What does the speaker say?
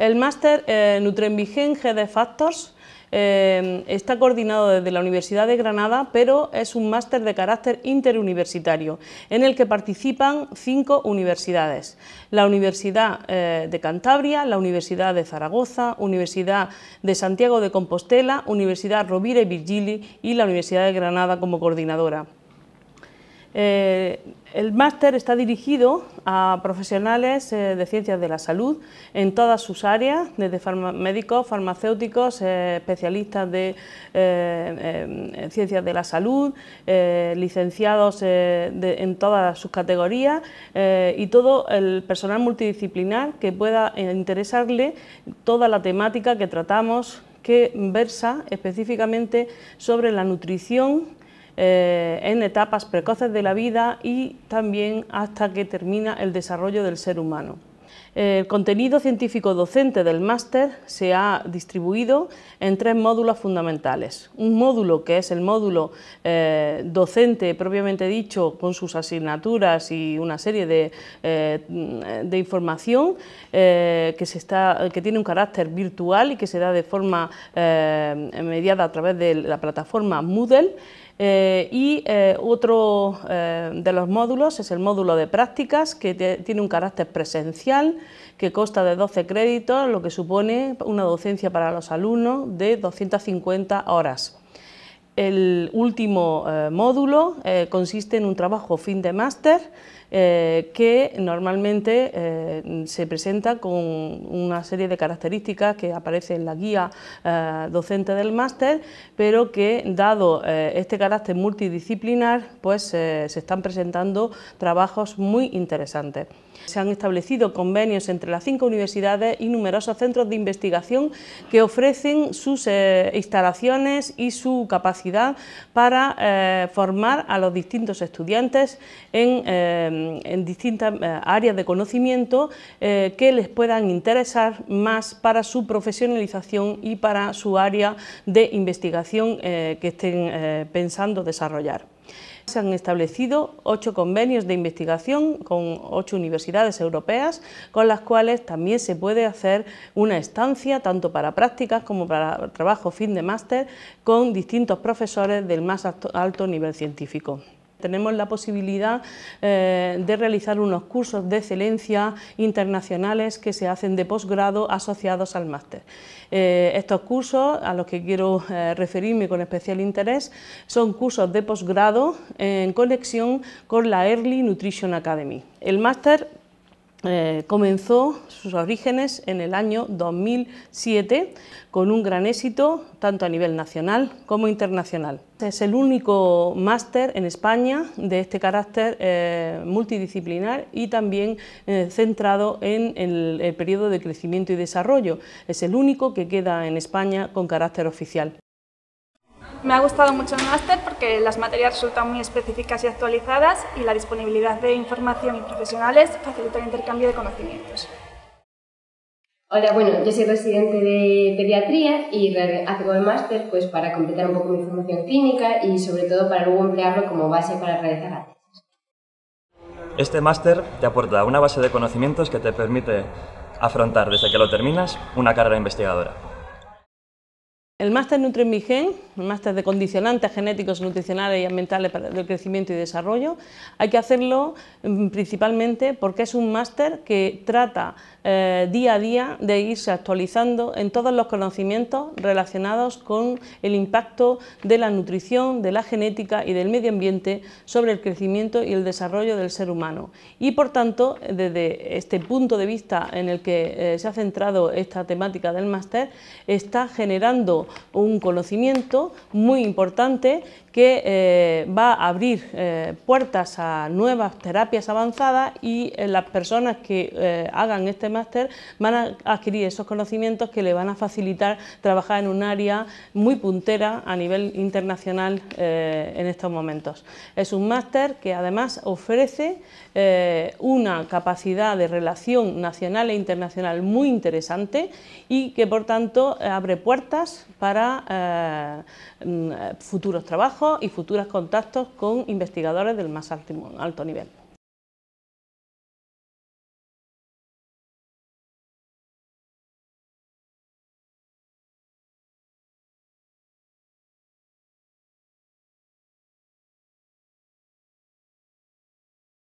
El máster eh, Nutrenvigen GD Factors está coordinado desde la Universidad de Granada, pero es un máster de carácter interuniversitario, en el que participan cinco universidades. La Universidad eh, de Cantabria, la Universidad de Zaragoza, Universidad de Santiago de Compostela, Universidad Rovira y Virgili y la Universidad de Granada como coordinadora. Eh, el máster está dirigido a profesionales eh, de ciencias de la salud en todas sus áreas, desde médicos, farmacéuticos, eh, especialistas de ciencias de la salud, licenciados en todas sus categorías y todo el personal multidisciplinar que pueda interesarle toda la temática que tratamos que versa específicamente sobre la nutrición eh, en etapas precoces de la vida y también hasta que termina el desarrollo del ser humano. El contenido científico docente del máster se ha distribuido en tres módulos fundamentales. Un módulo que es el módulo eh, docente propiamente dicho con sus asignaturas y una serie de, eh, información que, se está, que, tiene un carácter virtual y que se da de forma mediada a través de la plataforma Moodle eh, y eh, otro eh, de los módulos es el módulo de prácticas, que tiene un carácter presencial, que consta de 12 créditos, lo que supone una docencia para los alumnos de 250 horas. El último módulo consiste en un trabajo fin de máster, eh, que normalmente eh, se presenta con una serie de características que aparece en la guía eh, docente del máster, pero que dado este carácter multidisciplinar, pues se están presentando trabajos muy interesantes. Se han establecido convenios entre las cinco universidades y numerosos centros de investigación que ofrecen sus instalaciones y su capacidad para formar a los distintos estudiantes en eh, en distintas eh, áreas de conocimiento eh, que les puedan interesar más para su profesionalización y para su área de investigación que estén pensando desarrollar. Se han establecido ocho convenios de investigación con ocho universidades europeas, con las cuales también se puede hacer una estancia, tanto para prácticas como para trabajo fin de máster, con distintos profesores del más alto nivel científico. Tenemos la posibilidad eh, de realizar unos cursos de excelencia internacionales que se hacen de posgrado asociados al máster. Eh, estos cursos, a los que quiero eh, referirme con especial interés, son cursos de posgrado en conexión con la Early Nutrition Academy. El máster eh, comenzó sus orígenes en el año 2007 con un gran éxito tanto a nivel nacional como internacional. Es el único máster en España de este carácter eh, multidisciplinar y también eh, centrado en el, el periodo de crecimiento y desarrollo. Es el único que queda en España con carácter oficial. Me ha gustado mucho el máster porque las materias resultan muy específicas y actualizadas y la disponibilidad de información y profesionales facilita el intercambio de conocimientos. Hola, bueno, yo soy residente de pediatría y hago el máster pues, para completar un poco mi formación clínica y sobre todo para luego emplearlo como base para realizar la tesis. Este máster te aporta una base de conocimientos que te permite afrontar desde que lo terminas una carrera investigadora. El máster Nutrienvigen, el máster de condicionantes genéticos, nutricionales y ambientales para el crecimiento y desarrollo, hay que hacerlo mm, principalmente porque es un máster que trata eh, día a día de irse actualizando en todos los conocimientos relacionados con el impacto de la nutrición, de la genética y del medio ambiente sobre el crecimiento y el desarrollo del ser humano. Y por tanto, desde este punto de vista en el que eh, se ha centrado esta temática del máster, está generando un conocimiento muy importante que eh, va a abrir eh, puertas a nuevas terapias avanzadas y eh, las personas que hagan este máster van a adquirir esos conocimientos que le van a facilitar trabajar en un área muy puntera a nivel internacional en estos momentos. Es un máster que además ofrece una capacidad de relación nacional e internacional muy interesante y que por tanto abre puertas para eh, mm, futuros trabajos y futuros contactos con investigadores del más alto nivel.